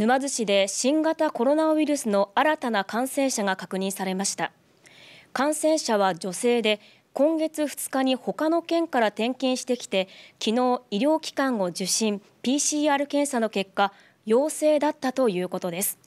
沼津市で新型コロナウイルスの新たな感染者が確認されました感染者は女性で今月2日に他の県から転勤してきて昨日医療機関を受診 PCR 検査の結果陽性だったということです